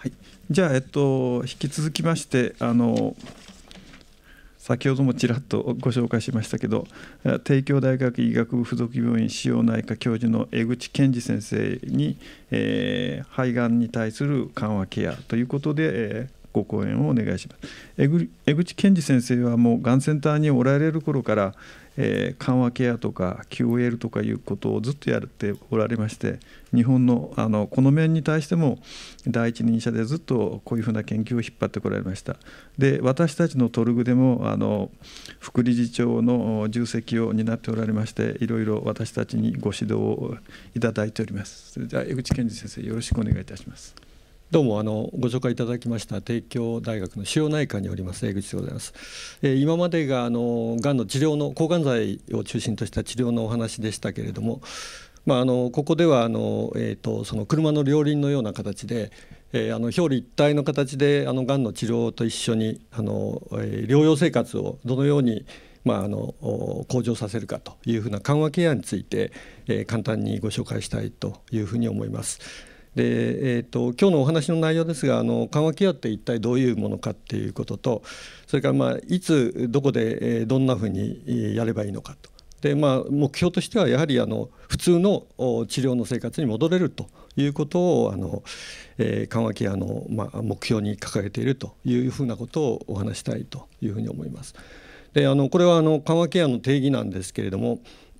はい、じゃあ、えっと、引き続きましてあの先ほどもちらっとご紹介しましたけど帝京大学医学部附属病院腫瘍内科教授の江口健二先生に、えー、肺がんに対する緩和ケアということで、えー、ご講演をお願いします江口健二先生はもうがんセンターにおられる頃から、えー、緩和ケアとか QOL とかいうことをずっとやっておられまして日本のあのこの面に対しても第一人者でずっとこういうふうな研究を引っ張ってこられましたで私たちのトルグでもあの副理事長の重責を担っておられましていろいろ私たちにご指導をいただいておりますそれでは江口健二先生よろしくお願いいたしますどうもあのご紹介いただきました帝京大学の腫瘍内科におります江口でございます。えー、今までがあのがんの治療の抗がん剤を中心とした治療のお話でしたけれども、まああのここではあのえっ、ー、とその車の両輪のような形で。えー、あの表裏一体の形であのがんの治療と一緒にあの、えー、療養生活をどのようにまあ、あの向上させるかというふうな緩和ケアについて、えー、簡単にご紹介したいというふうに思います。で、えーと、今日のお話の内容ですがあの緩和ケアって一体どういうものかっていうこととそれから、まあ、いつどこで、えどんなふうにやればいいのかと。でまあ、目標としてはやはりあの普通の治療の生活に戻れるということをあの、えー、緩和ケアの、まあ、目標に掲げているというふうなことをお話したいというふうに思います。であのこれはあの緩和ケアの定義なんですけれども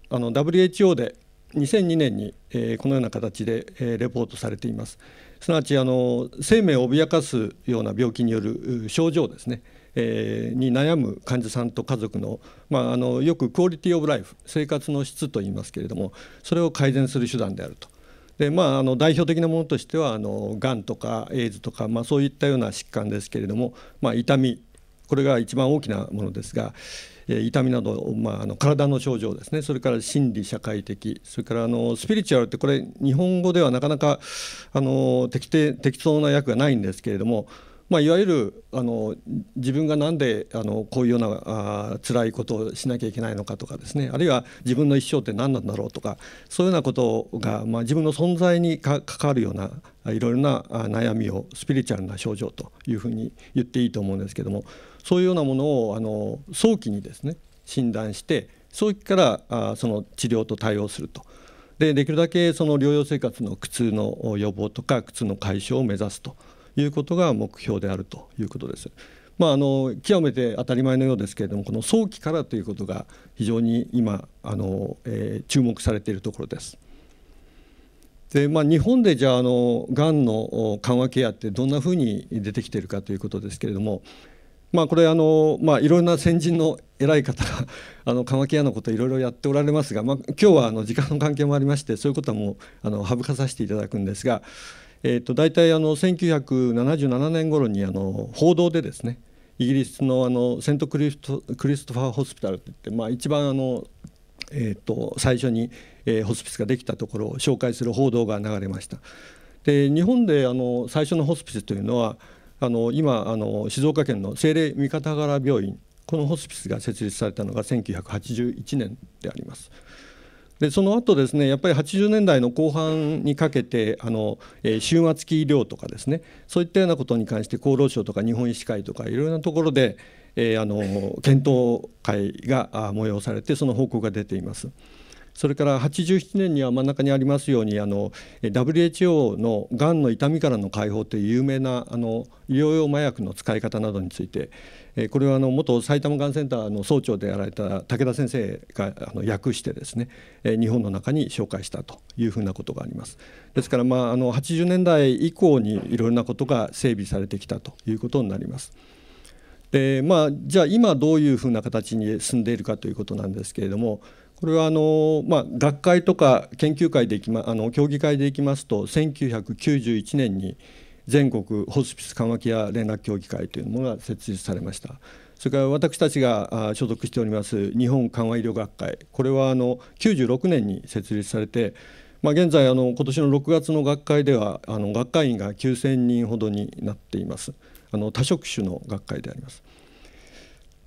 あの WHO で2002年に、えー、このような形で、えー、レポートされています。すなわちあの生命を脅かすような病気による症状ですね、えー、に悩む患者さんと家族の,、まあ、あのよくクオリティオブライフ生活の質といいますけれどもそれを改善する手段であると。でまあ、あの代表的なものとしてはあのがんとかエイズとか、まあ、そういったような疾患ですけれども、まあ、痛みこれが一番大きなものですが、痛みなど、まあ、あの体の症状ですねそれから心理社会的それからあのスピリチュアルってこれ日本語ではなかなかあの適当な訳がないんですけれどもまあ、いわゆるあの自分が何であのこういうようなあ辛いことをしなきゃいけないのかとかですねあるいは自分の一生って何なんだろうとかそういうようなことが、まあ、自分の存在に関わるようないろいろな悩みをスピリチュアルな症状というふうに言っていいと思うんですけどもそういうようなものをあの早期にですね診断して早期からあその治療と対応すると。でできるだけその療養生活の苦痛の予防とか苦痛の解消を目指すということが目標であるということです。まあ、あの極めて当たり前のようですけれどもこの早期からということが非常に今あの、えー、注目されているところです。でまあ、日本でじゃああのがんの緩和ケアってどんなふうに出てきているかということですけれども、まあ、これあの、まあ、いろんな先人の偉い方があの緩和ケアのこといろいろやっておられますが、まあ、今日はあの時間の関係もありましてそういうことはもうあの省かさせていただくんですがえーと、大体あの1977年頃にあの報道でですねイギリスのあのセントクリストクリストファー・ホスピタルといって、まあ、一番あの、えーと、最初に、えー、ホスピスができたところを紹介する報道が流れました。で日本であの最初のホスピスというのはあの今あの静岡県の精霊三方原病院このホスピスが設立されたのが1981年であります。でその後ですねやっぱり80年代の後半にかけてあの、えー、終末期医療とかですねそういったようなことに関して厚労省とか日本医師会とかいろいろなところで、えー、あの検討会が催されてその報告が出ています。それから87年には真ん中にありますようにあの WHO のがんの痛みからの解放という有名なあの医療用麻薬の使い方などについて、えこれはあの元埼玉がんセンターの総長でやられた武田先生があの訳してですね、え日本の中に紹介したというふうなことがあります。ですから、まあ、あの80年代以降にいろいろなことが整備されてきたということになります。でまあ、じゃあ今どういうふうな形に進んでいるかということなんですけれどもこれはあの、まあ、学会とか研究会でいき、ま、あの協議会でいきますと1991年に、全国ホスピス緩和ケア連絡協議会というものが設立されました。それから私たちが所属しております日本緩和医療学会、これはあの96年に設立されて、まあ、現在あの、今年の6月の学会ではあの学会員が9000人ほどになっています。あの多職種の学会であります。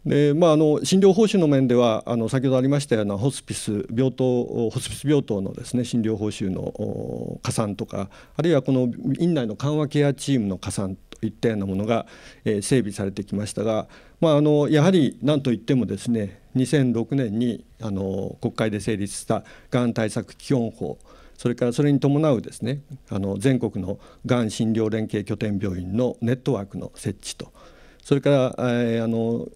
でまあ、あの診療報酬の面ではあの先ほどありましたようなホスピス病棟ホスピス病棟のです、ね、診療報酬の加算とかあるいはこの院内の緩和ケアチームの加算といったようなものが、えー、整備されてきましたが、まあ、あのやはり何といってもですね2006年にあの国会で成立したがん対策基本法それからそれに伴うですねあの全国のがん診療連携拠点病院のネットワークの設置と。それから、えー、あの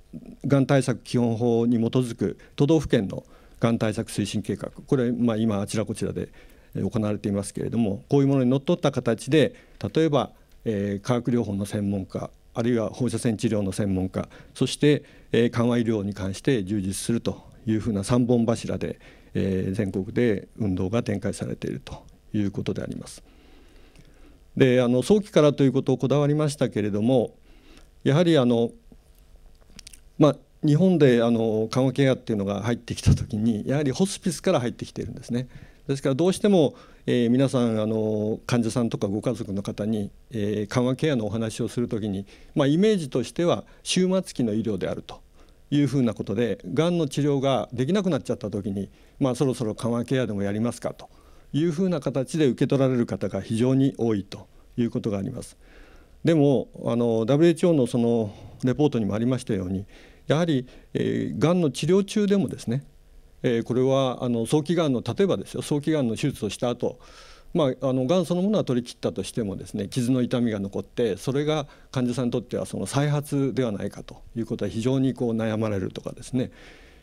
がん対策基本法に基づく都道府県のがん対策推進計画これ、まあ、今あちらこちらで行われていますけれどもこういうものにのっとった形で例えば、えー、化学療法の専門家あるいは放射線治療の専門家そして、えー、緩和医療に関して充実するというふうな3本柱で、えー、全国で運動が展開されているということであります。であの早期からということをこだわりましたけれどもやはりあの、まあ、日本であの緩和ケアっていうのが入ってきた時にやはりホスピスから入ってきているんですね。ですからどうしても、えー、皆さんあの患者さんとかご家族の方に、えー、緩和ケアのお話をする時に、まあ、イメージとしては終末期の医療であるというふうなことでがんの治療ができなくなっちゃった時に、まあ、そろそろ緩和ケアでもやりますかというふうな形で受け取られる方が非常に多いということがあります。でもあの WHO のそのレポートにもありましたようにやはり、えー、がんの治療中でもですね、えー、これはあの早期がんの例えばですよ早期がんの手術をした後まあ、あのがんそのものは取り切ったとしてもですね傷の痛みが残ってそれが患者さんにとってはその再発ではないかということは非常にこう悩まれるとかですね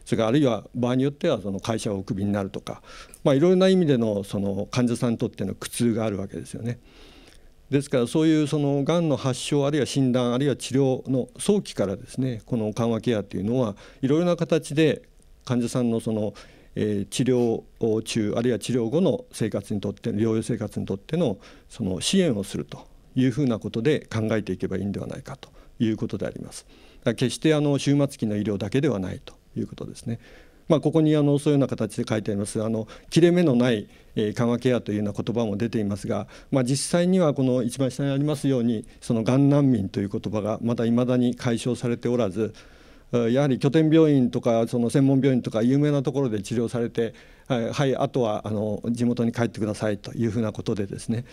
それからあるいは場合によってはその会社をクビになるとか、まあ、いろいろな意味でのその患者さんにとっての苦痛があるわけですよね。ですからそういうそのがんの発症あるいは診断あるいは治療の早期からですねこの緩和ケアっていうのはいろいろな形で患者さんのその、え治療中あるいは治療後の生活にとって療養生活にとってのその支援をするというふうなことで考えていけばいいんではないかということであります。決してあの終末期の医療だけではないということですね。まあ、ここにあのそういうような形で書いてありますあの切れ目のない、えー、緩和ケアというような言葉も出ていますが、まあ、実際にはこの一番下にありますようにそのがん難民という言葉がまだいまだに解消されておらずやはり拠点病院とかその専門病院とか有名なところで治療されてはいあとはあの地元に帰ってくださいというふうなことでですね、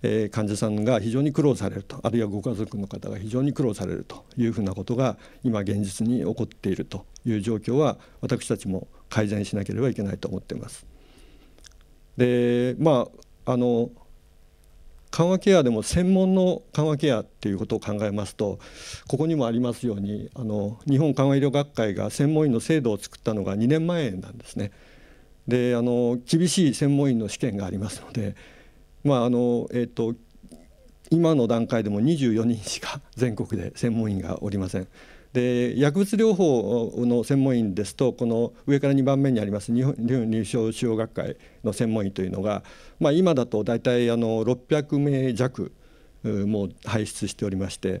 えー、患者さんが非常に苦労されるとあるいはご家族の方が非常に苦労されるというふうなことが今現実に起こっているという状況は私たちも改善しなければいけないと思っています。でまああの緩和ケアでも専門の緩和ケアっていうことを考えますとここにもありますようにあの日本緩和医療学会が専門医の制度を作ったのが2年前なんですね。であの厳しい専門医の試験がありますので、まああのえーと今の段階でも24人しか全国で専門医がおりません。で薬物療法の専門員ですとこの上から2番目にあります日本臨床腫瘍学会の専門医というのが、まあ、今だと大体あの600名弱も輩出しておりまして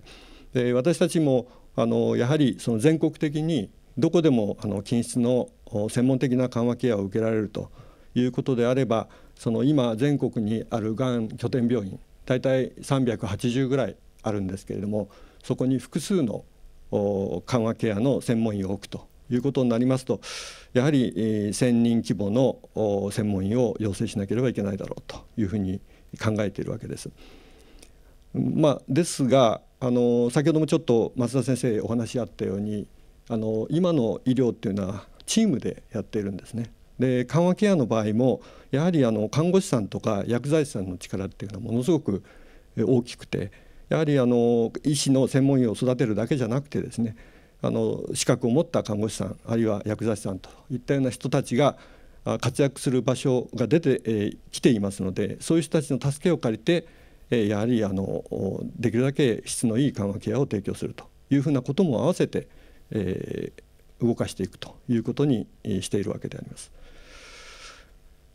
で私たちもあのやはりその全国的にどこでもあのの専門的な緩和ケアを受けられるということであればその今全国にあるがん拠点病院大体380ぐらいあるんですけれどもそこに複数の緩和ケアの専門医を置くということになりますとやはり1,000人規模の専門医を要請しなければいけないだろうというふうに考えているわけです。まあ、ですがあの先ほどもちょっと松田先生お話あったようにあの今の医療っていうのはチームでやっているんですね。で緩和ケアの場合もやはりあの看護師さんとか薬剤師さんの力っていうのはものすごく大きくてやはりあの医師の専門医を育てるだけじゃなくてですねあの資格を持った看護師さんあるいは薬剤師さんといったような人たちが活躍する場所が出てきていますのでそういう人たちの助けを借りてやはりあのできるだけ質のいい緩和ケアを提供するというふうなことも併せて動かしていくということにしているわけであります。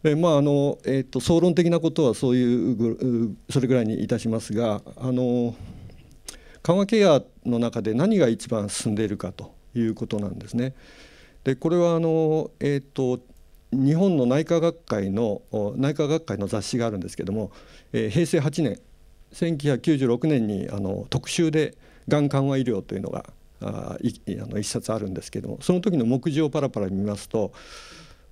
えまああのえーと、総論的なことはそういうそれぐらいにいたしますがあの緩和ケアの中で何が一番進んでいるかということなんですね。でこれはあの、えーと日本の内科学会の内科学会の雑誌があるんですけども、えー、平成8年1996年にあの特集で「がん緩和医療」というのがあいあの一冊あるんですけどもその時の目次をパラパラ見ますと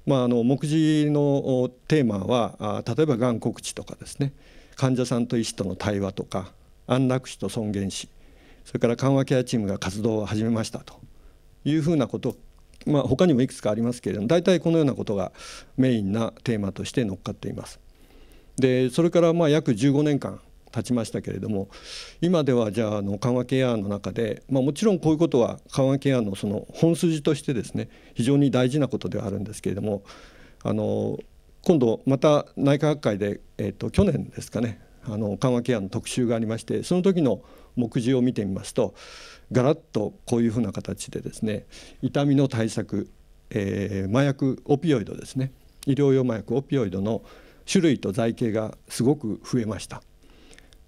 まあ、あの目次のテーマは例えばがん告知とかですね患者さんと医師との対話とか安楽死と尊厳死それから緩和ケアチームが活動を始めましたというふうなことまあ、他にもいくつかありますけれども大体このようなことがメインなテーマとして乗っかっています。でそれからまあ約15年間経ちましたけれども今ではじゃああの緩和ケアの中で、まあ、もちろんこういうことは緩和ケアのその本筋としてですね非常に大事なことではあるんですけれどもあの今度また内科学会で、えーと、去年ですかねあの緩和ケアの特集がありましてその時の目次を見てみますとガラッとこういうふうな形でですね痛みの対策、えー、麻薬オピオイドですね医療用麻薬オピオイドの種類と剤形がすごく増えました。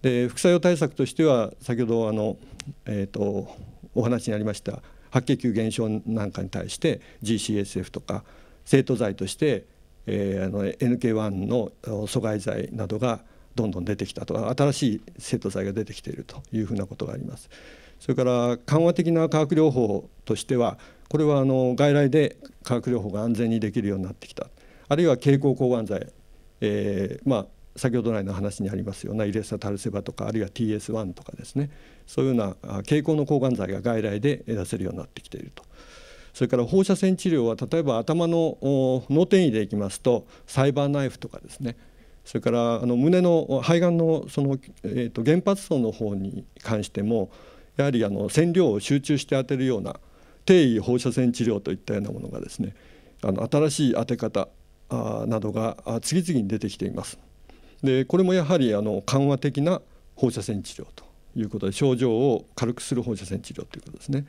で副作用対策としては先ほどあの、えーと、お話にありました白血球減少なんかに対して GCSF とか生徒剤として、えー、あの NK1 の阻害剤などがどんどん出てきたと新しい生徒剤が出てきているというふうなことがあります。それから緩和的な化学療法としてはこれはあの外来で化学療法が安全にできるようになってきたあるいは経口抗がん剤、えーまあ、先ほど来の話にありますようなイレサタルセバとかあるいは TS1 とかですねそういうような経の抗がん剤が外来で出せるようになってきていると。それから放射線治療は例えば頭の脳転移でいきますとサイバーナイフとかですねそれからあの胸の肺がんのその、えー、と原発層の方に関してもやはりあの線量を集中して当てるような低位放射線治療といったようなものがですねあの新しい当て方あなどが次々に出てきています。でこれもやはりあの緩和的な放射線治療ということで症状を軽くする放射線治療ということですね。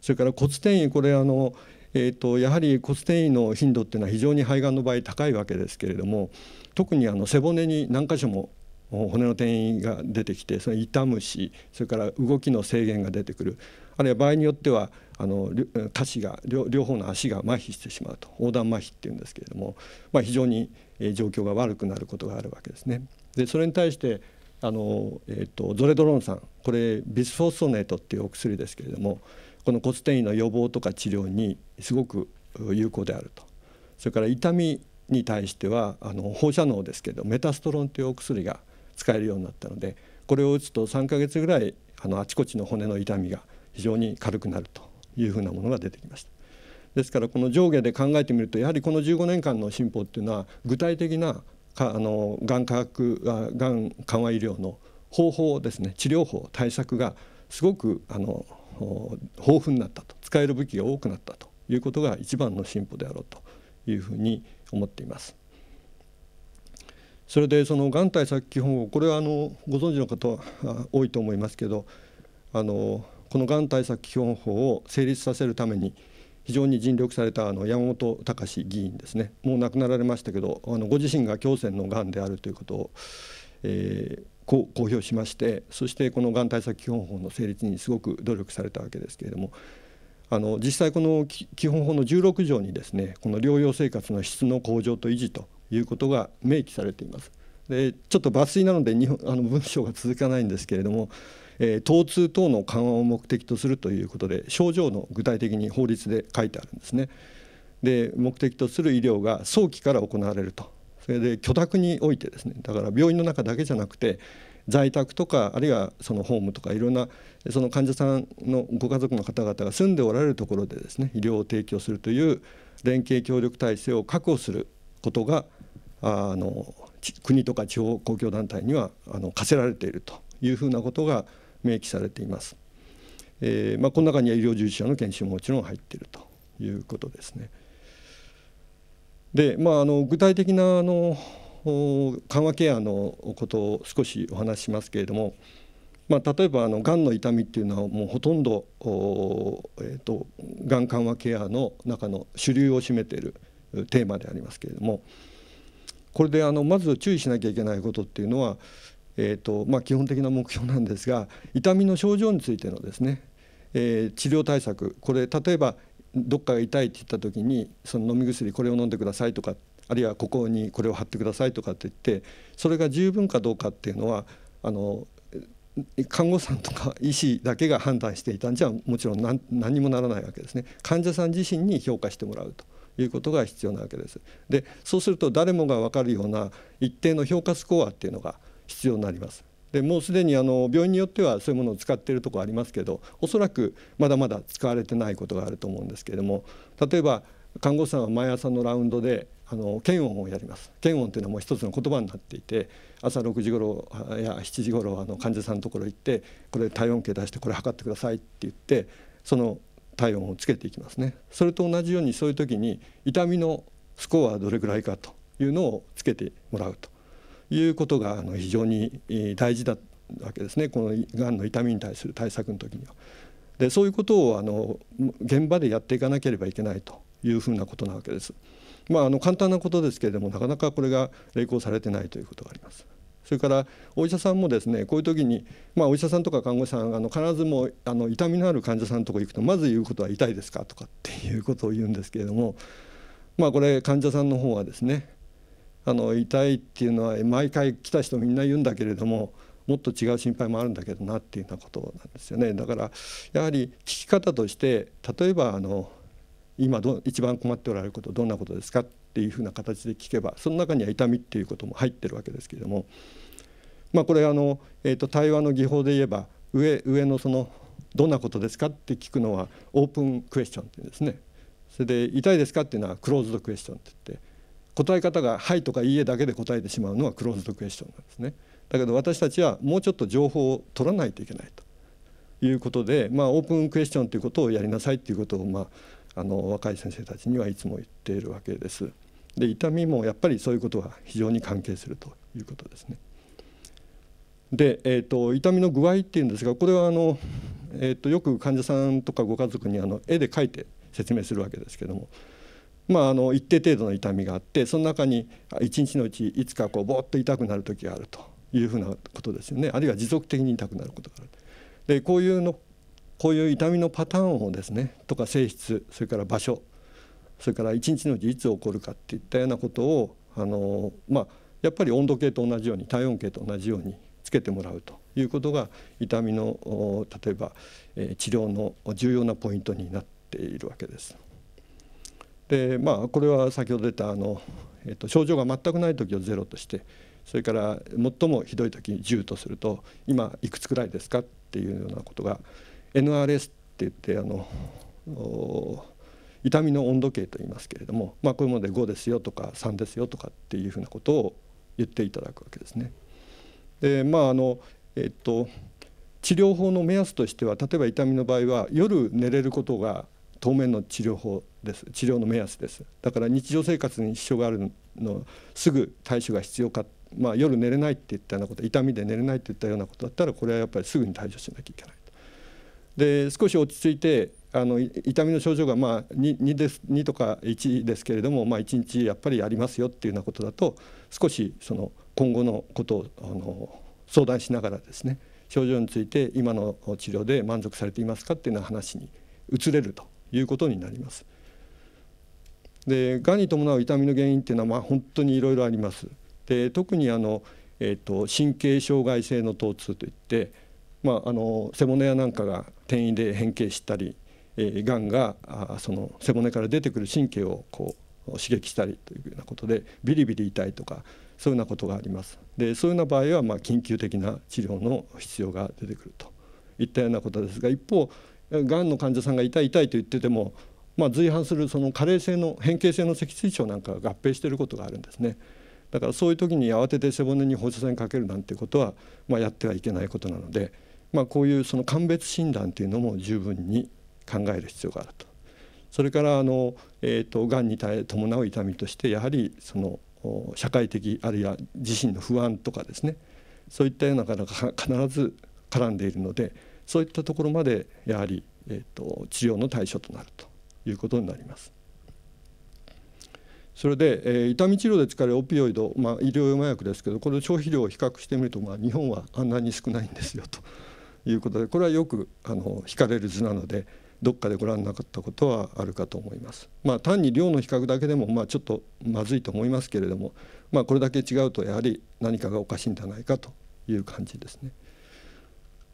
それから骨転移これあのえーと、やはり骨転移の頻度っていうのは非常に肺がんの場合高いわけですけれども特にあの背骨に何箇所も骨の転移が出てきてその痛むしそれから動きの制限が出てくるあるいは場合によってはあの下肢が両方の足が麻痺してしまうと横断麻痺っていうんですけれども、まあ、非常にえ状況が悪くなることがあるわけですね。でそれに対してあの、えーと、とゾレドロン酸これビスフォソネートっていうお薬ですけれどもこの骨転移の予防とか治療にすごく有効であるとそれから痛みに対してはあの放射能ですけどメタストロンというお薬が使えるようになったのでこれを打つと3ヶ月ぐらいあのあちこちの骨の痛みが非常に軽くなるというふうなものが出てきました。ですからこの上下で考えてみるとやはりこの15年間の進歩っていうのは具体的なかあのがん科学がん緩和医療の方法ですね治療法対策がすごくあの豊富になったと使える武器が多くなったということが一番の進歩であろうというふうに思っています。それでそのがん対策基本法これはあのご存知の方は多いと思いますけどあのこのがん対策基本法を成立させるために非常に尽力されたあの山本隆議員ですねもう亡くなられましたけどあのご自身が胸腺のがんであるということを、えー、公表しましてそしてこのがん対策基本法の成立にすごく努力されたわけですけれどもあの実際この基本法の16条にですねこの療養生活の質の向上と維持ということが明記されています。でちょっと抜粋なので日本あの文章が続かないんですけれどもえー、疼痛等の緩和を目的とするということで症状の具体的に法律で書いてあるんですね。で目的とする医療が早期から行われるとそれで許諾においてですねだから病院の中だけじゃなくて在宅とかあるいはそのホームとかいろんなその患者さんのご家族の方々が住んでおられるところでですね医療を提供するという連携協力体制を確保することがあの国とか地方公共団体にはあの課せられているというふうなことが明記されています。えーまあ、この中には医療従事者の研修ももちろん入っているということですね。で、まあ、あの具体的なあの緩和ケアのことを少しお話ししますけれども、まあ、例えばあのがんの痛みっていうのはもうほとんど、えーと、とがん緩和ケアの中の主流を占めているテーマでありますけれどもこれであのまず注意しなきゃいけないことっていうのはえーとまあ、基本的な目標なんですが痛みの症状についてのですね、えー、治療対策これ例えばどっかが痛いって言った時にその飲み薬これを飲んでくださいとかあるいはここにこれを貼ってくださいとかって言ってそれが十分かどうかっていうのはあの看護さんとか医師だけが判断していたんじゃもちろん何にもならないわけですね患者さん自身に評価してもらうということが必要なわけです。でそうすると誰もが分かるような一定の評価スコアっていうのが必要になります。でもうすでにあの病院によってはそういうものを使っているところありますけどおそらくまだまだ使われてないことがあると思うんですけれども例えば看護師さんは毎朝のラウンドであの検温をやります検温というのはもう一つの言葉になっていて朝6時頃や7時頃あの患者さんのところ行ってこれ体温計出してこれ測ってくださいって言ってその体温をつけていきますねそれと同じようにそういう時に痛みのスコアはどれぐらいかというのをつけてもらうということがあの非常に大事だわけですねこのがんの痛みに対する対策の時には。でそういうことをあの現場でやっていかなければいけないというふうなことなわけです。まあ、あの簡単なことですけれどもなかなかこれが励行されてないということがあります。それからお医者さんもですねこういう時に、まあ、お医者さんとか看護師さんあの必ずもあの痛みのある患者さんのとこ行くとまず言うことは痛いですかとかっていうことを言うんですけれども、まあ、これ患者さんの方はですねあの痛いっていうのは毎回来た人みんな言うんだけれどももっと違う心配もあるんだけどなっていうようなことなんですよねだからやはり聞き方として例えばあの今ど一番困っておられることどんなことですかっていうふうな形で聞けばその中には痛みっていうことも入ってるわけですけれども、まあ、これあの、えー、と対話の技法で言えば上上のその「どんなことですか?」って聞くのはオープンクエスチョンっていうんですね。それで「痛いですか?」っていうのはクローズドクエスチョンって言って答え方が「はい」とか「いいえ」だけで答えてしまうのはクローズドクエスチョンなんですね。だけど私たちはもうちょっと情報を取らないといけないということで、まあ、オープンクエスチョンということをやりなさいということを、まあ、あの若い先生たちにはいつも言っているわけです。で痛みもやっぱりそういうことは非常に関係するということですね。で、えーと、痛みの具合っていうんですがこれはあの、えーと、とよく患者さんとかご家族にあの絵で描いて説明するわけですけどもまあ、あの一定程度の痛みがあってその中に一日のうちいつかこうぼーっと痛くなる時があるというふうなことですよねあるいは持続的に痛くなることがある。でこういうのこういう痛みのパターンをですねとか性質それから場所それから一日のうちいつ起こるかっていったようなことをあの、まあ、やっぱり温度計と同じように体温計と同じようにつけてもらうということが痛みの例えば治療の重要なポイントになっているわけです。でまあこれは先ほど出たあの、えっと症状が全くない時をゼロとしてそれから最もひどい時に10とすると今いくつくらいですかっていうようなことが NRS って言ってあの痛みの温度計と言いますけれども、まあ、こういうもので5ですよとか3ですよとかっていうふうなことを言っていただくわけですね。でまああのえっと治療法の目安としては例えば痛みの場合は夜寝れることが当面の治療法です治療の目安ですだから日常生活に支障があるのすぐ対処が必要か、まあ、夜寝れないっていったようなこと痛みで寝れないっていったようなことだったらこれはやっぱりすぐに対処しなきゃいけないと。で少し落ち着いてあの痛みの症状がまあ 2, です2とか1ですけれども、まあ、1日やっぱりありますよっていうようなことだと少しその今後のことをあの相談しながらですね症状について今の治療で満足されていますかっていうような話に移れるということになります。でがんに伴う痛みの原因っていうのは、まあ、本当にいろいろあります。で特にあの、えーと、と神経障害性の疼痛といって、まあ、あの背骨やなんかが転移で変形したり、えー、がんがあその背骨から出てくる神経をこう刺激したりというようなことでビリビリ痛いとかそういうようなことがあります。でそういうような場合は、まあ、緊急的な治療の必要が出てくるといったようなことですが一方がんの患者さんが痛い痛いと言ってても、まあ、随伴するその加齢性の変形性の脊椎症なんかが合併していることがあるんですね。だからそういう時に慌てて背骨に放射線かけるなんてことは、まあ、やってはいけないことなので、まあ、こういうその鑑別診断というのも十分に考える必要があると。それからあの、えーと、がんに伴う痛みとしてやはりその社会的あるいは自身の不安とかですねそういったような方が必ず絡んでいるのでそういったところまでやはり、えーと、治療の対象となるということになります。それで、えー、痛み治療で使えれるオピオイド、まあ、医療用麻薬ですけどこれの消費量を比較してみると、まあ、日本はあんなに少ないんですよということでこれはよくあの引かれる図なのでどっかでご覧になかったことはあるかと思います。まあ、単に量の比較だけでも、まあ、ちょっとまずいと思いますけれども、まあ、これだけ違うとやはり何かがおかしいんじゃないかという感じですね。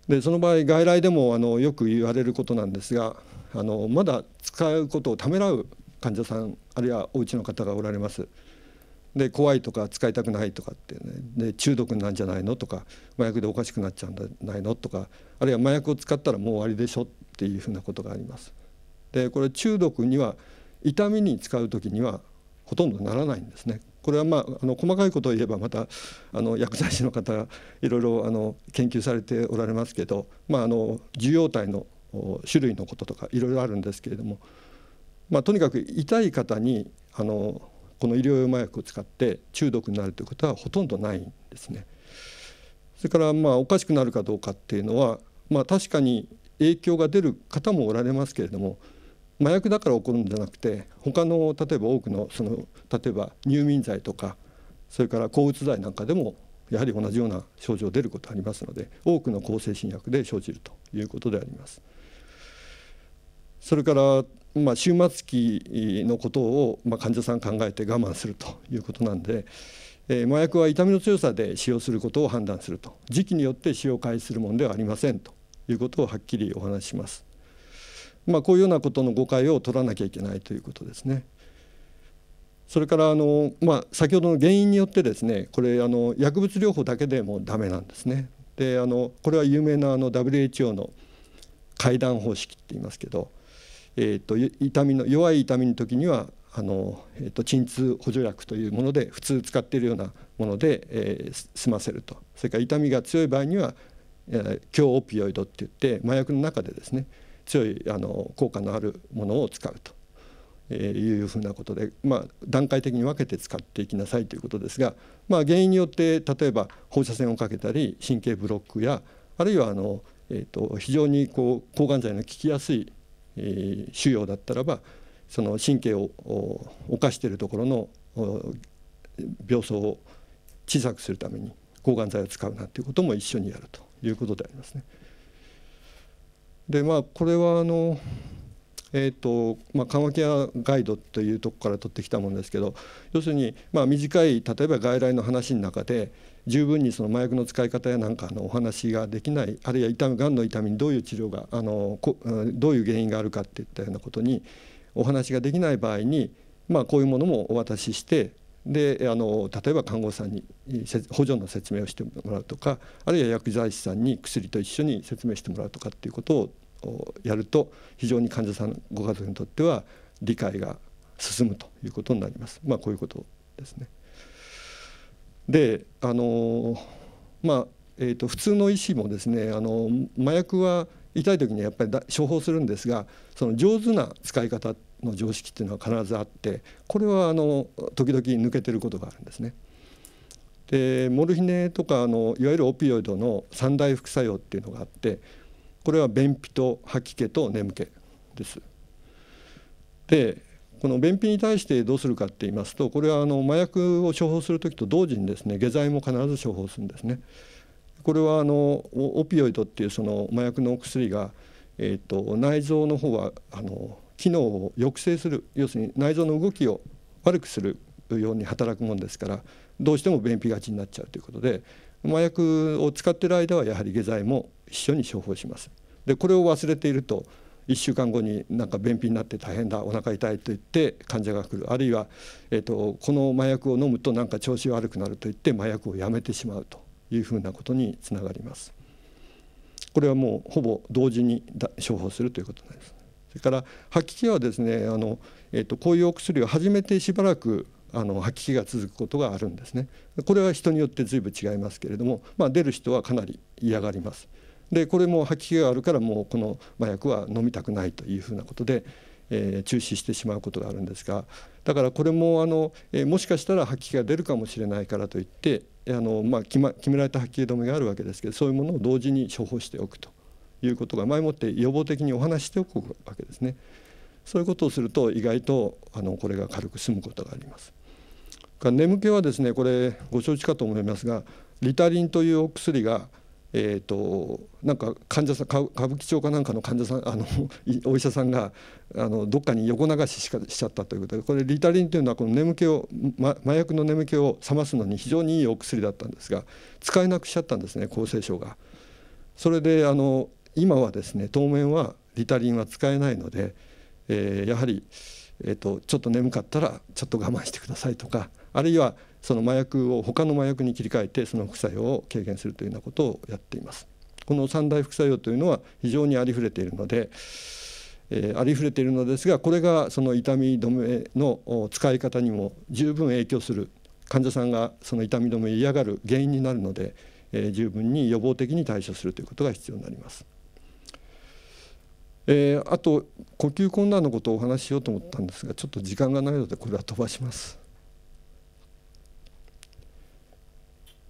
でその場合外来でもあのよく言われることなんですがあのまだ使うことをためらう患者さんあるいはお家の方がおられます。で怖いとか使いたくないとかってねで中毒なんじゃないのとか麻薬でおかしくなっちゃうんじゃないのとかあるいは麻薬を使ったらもう終わりでしょっていうふうなことがあります。でこれ中毒には痛みに使う時にはほとんどならないんですねこれは、まあ、あの細かいことを言えばまたあの薬剤師の方がいろいろあの研究されておられますけど、まあ、あの受容体の種類のこととかいろいろあるんですけれども、まあ、とにかく痛い方にあのこの医療用麻薬を使って中毒になるということはほとんどないんですね。それからまあおかしくなるかどうかっていうのは、まあ、確かに影響が出る方もおられますけれども麻薬だから起こるんじゃなくて他の例えば多くのその例えば入眠剤とかそれから抗うつ剤なんかでもやはり同じような症状出ることありますので多くの向精神薬で生じるということであります。それからまあ、終末期のことを、まあ、患者さん考えて我慢するということなんで、えー、麻薬は痛みの強さで使用することを判断すると時期によって使用開始するものではありませんということをはっきりお話しします。まあ、こういうようなことの誤解を取らなきゃいけないということですね。それからあの、まあ、先ほどの原因によってですねこれあの薬物療法だけでもダメなんですね。であのこれは有名なあの WHO の階段方式って言いますけど、えーと、痛みの弱い痛みの時にはあの、えーと、鎮痛補助薬というもので普通使っているようなもので、えー、済ませるとそれから痛みが強い場合には、えー、強オピオイドって言って麻薬の中でですね強いあの効果のあるものを使うと。いうふうなことで、まあ、段階的に分けて使っていきなさいということですが、まあ、原因によって例えば放射線をかけたり神経ブロックやあるいはあの、えーと、非常にこう抗がん剤の効きやすい、えー、腫瘍だったらばその神経を侵しているところの病巣を小さくするために抗がん剤を使うなんていうことも一緒にやるということでありますね。でまあこれはあのえーとまあ、マケアガイドというとこから取ってきたものですけど要するに、まあ、短い例えば外来の話の中で十分にその麻薬の使い方やなんかのお話ができないあるいは痛みがんの痛みにどういう治療があのこどういう原因があるかっていったようなことにお話ができない場合に、まあ、こういうものもお渡ししてであの例えば看護師さんに補助の説明をしてもらうとかあるいは薬剤師さんに薬と一緒に説明してもらうとかっていうことをやると非常に患者さんご家族にとっては理解が進むということになります。まあ、こういうことですね。であのまあ、えーと、普通の医師もですねあの麻薬は痛い時にはやっぱり処方するんですがその上手な使い方っの常識っていうのは必ずあってこれはあの時々抜けてることがあるんですね。でモルヒネとかあのいわゆるオピオイドの三大副作用っていうのがあってこれは便秘と吐き気と眠気です。でこの便秘に対してどうするかって言いますとこれはあの麻薬を処方する時と同時にですね下剤も必ず処方するんですね。これはあのオピオイドっていうその麻薬のお薬が、えーと、と内臓の方はあの機能を抑制する要するに内臓の動きを悪くするように働くもんですからどうしても便秘がちになっちゃうということで麻薬を使ってる間はやはり下剤も一緒に処方します。でこれを忘れていると1週間後になんか便秘になって大変だお腹痛いと言って患者が来るあるいは、えーと、とこの麻薬を飲むとなんか調子悪くなると言って麻薬をやめてしまうというふうなことにつながります。これはもうほぼ同時に処方するということです。れから吐き気はですねあの、えっとこういうお薬を始めてしばらくあの吐き気が続くことがあるんですね。これは人によって随分違いますけれども、まあ、出る人はかなり嫌がります。でこれも吐き気があるからもうこの麻薬は飲みたくないというふうなことで、えー、中止してしまうことがあるんですがだからこれもあの、えー、もしかしたら吐き気が出るかもしれないからといってあの、まあ、決ま決められた吐き気止めがあるわけですけどそういうものを同時に処方しておくと。いうことが前もって予防的にお話しておくわけですね。そういうことをすると意外とあのこれが軽く済むことがあります。眠気はですねこれご承知かと思いますがリタリンというお薬がえーと、なんか患者さん歌舞伎町かなんかの患者さん あのお医者さんがあのどっかに横流ししかしちゃったということでこれリタリンというのはこの眠気を、ま、麻薬の眠気を覚ますのに非常にいいお薬だったんですが使えなくしちゃったんですね厚生省が。それであの今はですね当面はリタリンは使えないので、えー、やはり、えーと、ちょっと眠かったらちょっと我慢してくださいとかあるいはその麻薬を他の麻薬に切り替えてその副作用を軽減するというようなことをやっています。この三大副作用というのは非常にありふれているので、えー、ありふれているのですがこれがその痛み止めの使い方にも十分影響する患者さんがその痛み止めを嫌がる原因になるので、えー、十分に予防的に対処するということが必要になります。えー、あと呼吸困難のことをお話ししようと思ったんですがちょっと時間がないのでこれは飛ばします。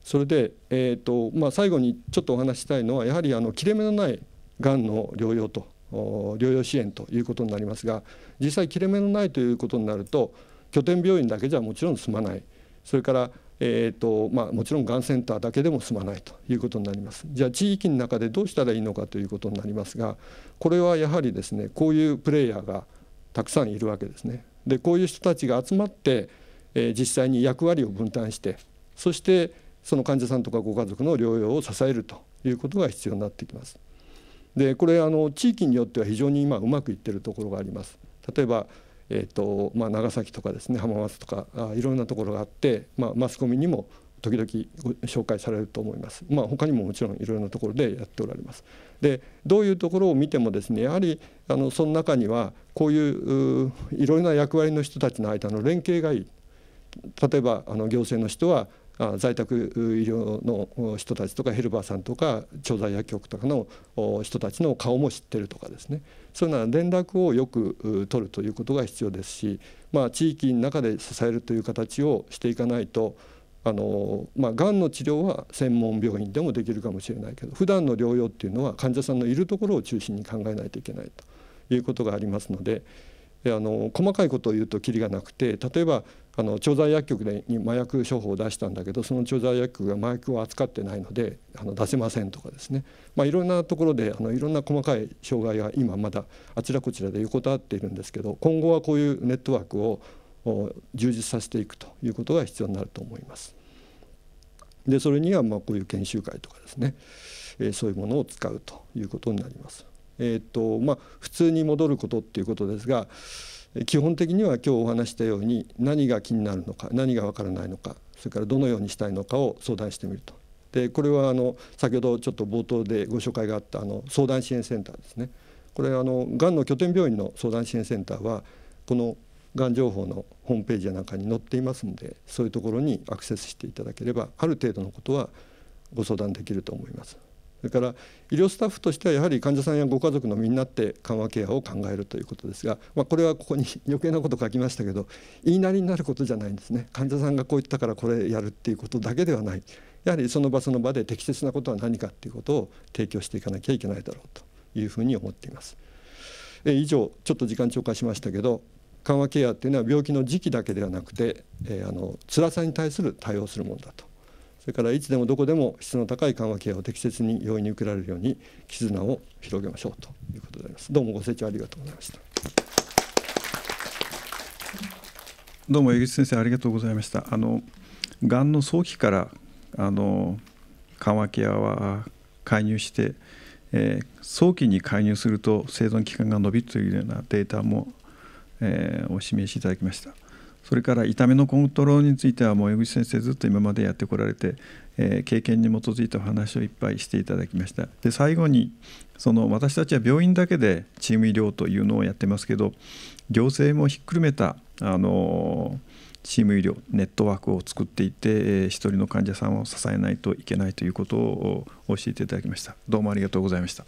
それで、えーとまあ、最後にちょっとお話したいのはやはりあの切れ目のないがんの療養と療養支援ということになりますが実際切れ目のないということになると拠点病院だけじゃもちろん済まないそれからえーとまあ、もちろんがんセンターだけでも済まないということになりますじゃあ地域の中でどうしたらいいのかということになりますがこれはやはりですねこういうプレイヤーがたくさんいるわけですね。でこういう人たちが集まって、えー、実際に役割を分担してそしてその患者さんとかご家族の療養を支えるということが必要になってきます。でこれあの地域によっては非常に今うまくいってるところがあります。例えばえーとまあ、長崎とかですね浜松とかあいろんなところがあって、まあ、マスコミにも時々紹介されると思います。まあ、他にももちろんいろいろなところでやっておられます。でどういうところを見てもですねやはりあのその中にはこういういろいろな役割の人たちの間の連携がいい。例えばあの行政の人は在宅医療の人たちとかヘルパーさんとか調剤薬局とかの人たちの顔も知ってるとかですねそういうのは連絡をよく取るということが必要ですし、まあ、地域の中で支えるという形をしていかないとあのまあ、がんの治療は専門病院でもできるかもしれないけど普段の療養っていうのは患者さんのいるところを中心に考えないといけないということがありますのであの細かいことを言うときりがなくて例えばあの調剤薬局に麻薬処方を出したんだけどその調剤薬局が麻薬を扱ってないのであの出せませんとかですね、まあ、いろんなところであのいろんな細かい障害が今まだあちらこちらで横たわっているんですけど今後はこういうネットワークを充実させていくということが必要になると思います。でそれにはまこういう研修会とかですね、えそういうものを使うということになります。えー、っとまあ、普通に戻ることっていうことですが基本的には今日お話したように何が気になるのか何がわからないのかそれからどのようにしたいのかを相談してみると。でこれはあの先ほどちょっと冒頭でご紹介があったあの相談支援センターですねこれあのがんの拠点病院の相談支援センターはこのがん情報のホームページやなんかに載っていますのでそういうところにアクセスしていただければある程度のことはご相談できると思います。それから医療スタッフとしてはやはり患者さんやご家族のみんなって緩和ケアを考えるということですが、まあ、これはここに 余計なこと書きましたけど言いなりになることじゃないんですね患者さんがこう言ったからこれやるっていうことだけではないやはりその場その場で適切なことは何かっていうことを提供していかなきゃいけないだろうというふうに思っています。え以上ちょっと時間超過しましたけど緩和ケアっていうのは病気の時期だけではなくて、えー、あの辛さに対する対応するものだとそれからいつでもどこでも質の高い緩和ケアを適切に容易に受けられるように絆を広げましょうということであります。どうもご清聴ありがとうございました。どうも江口先生ありがとうございました。あのがんの早期からあの緩和ケアは介入して、えー、早期に介入すると生存期間が延びるというようなデータも、えー、お示しいただきました。それから痛みのコントロールについてはもう江口先生ずっと今までやってこられて、えー、経験に基づいたお話をいっぱいしていただきましたで最後にその私たちは病院だけでチーム医療というのをやってますけど行政もひっくるめたあのチーム医療ネットワークを作っていて、えー、一人の患者さんを支えないといけないということを教えていただきましたどうもありがとうございました